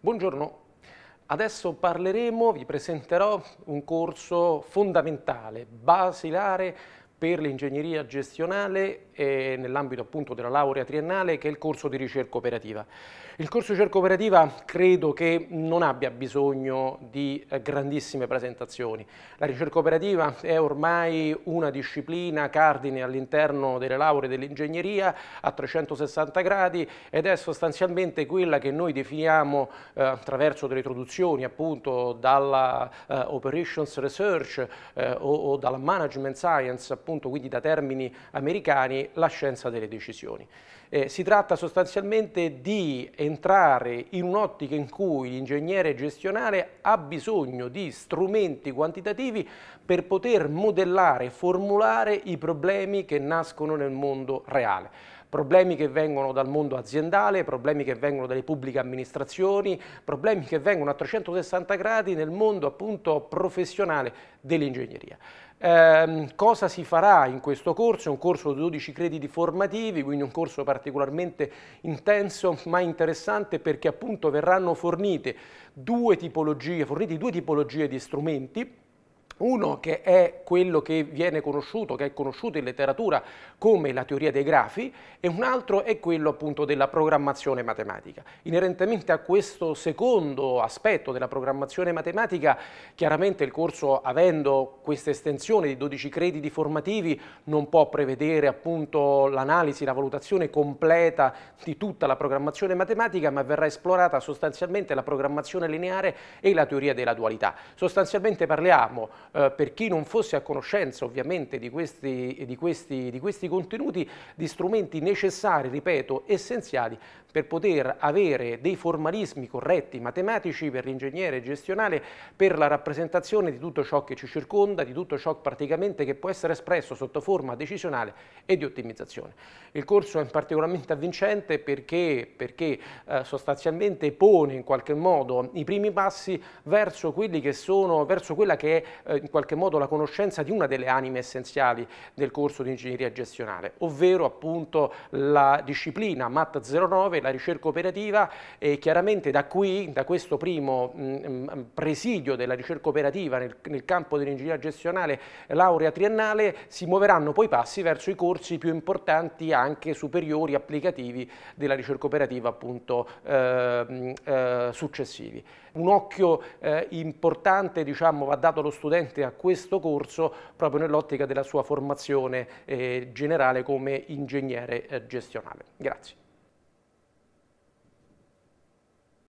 Buongiorno, adesso parleremo, vi presenterò un corso fondamentale, basilare per l'ingegneria gestionale eh, nell'ambito appunto della laurea triennale che è il corso di ricerca operativa. Il corso di ricerca operativa credo che non abbia bisogno di eh, grandissime presentazioni. La ricerca operativa è ormai una disciplina cardine all'interno delle lauree dell'ingegneria a 360 gradi ed è sostanzialmente quella che noi definiamo eh, attraverso delle traduzioni appunto dalla eh, operations research eh, o, o, dalla management science appunto quindi da termini americani, la scienza delle decisioni. Eh, si tratta sostanzialmente di entrare in un'ottica in cui l'ingegnere gestionale ha bisogno di strumenti quantitativi per poter modellare e formulare i problemi che nascono nel mondo reale problemi che vengono dal mondo aziendale, problemi che vengono dalle pubbliche amministrazioni, problemi che vengono a 360 gradi nel mondo appunto professionale dell'ingegneria. Eh, cosa si farà in questo corso? È un corso di 12 crediti formativi, quindi un corso particolarmente intenso ma interessante perché appunto verranno fornite due tipologie, forniti due tipologie di strumenti uno che è quello che viene conosciuto, che è conosciuto in letteratura come la teoria dei grafi e un altro è quello appunto della programmazione matematica. Inerentemente a questo secondo aspetto della programmazione matematica, chiaramente il corso avendo questa estensione di 12 crediti formativi non può prevedere appunto l'analisi, la valutazione completa di tutta la programmazione matematica, ma verrà esplorata sostanzialmente la programmazione lineare e la teoria della dualità. Sostanzialmente parliamo eh, per chi non fosse a conoscenza ovviamente di questi, di, questi, di questi contenuti, di strumenti necessari, ripeto, essenziali per poter avere dei formalismi corretti, matematici per l'ingegnere gestionale, per la rappresentazione di tutto ciò che ci circonda, di tutto ciò praticamente che può essere espresso sotto forma decisionale e di ottimizzazione. Il corso è particolarmente avvincente perché, perché eh, sostanzialmente pone in qualche modo i primi passi verso, che sono, verso quella che è eh, in qualche modo la conoscenza di una delle anime essenziali del corso di ingegneria gestionale, ovvero appunto la disciplina MAT 09, la ricerca operativa e chiaramente da qui, da questo primo mm, mm, presidio della ricerca operativa nel, nel campo dell'ingegneria gestionale laurea triennale si muoveranno poi passi verso i corsi più importanti anche superiori applicativi della ricerca operativa appunto eh, eh, successivi. Un occhio eh, importante diciamo va dato allo studente aderente a questo corso proprio nell'ottica della sua formazione eh, generale come ingegnere eh, gestionale. Grazie.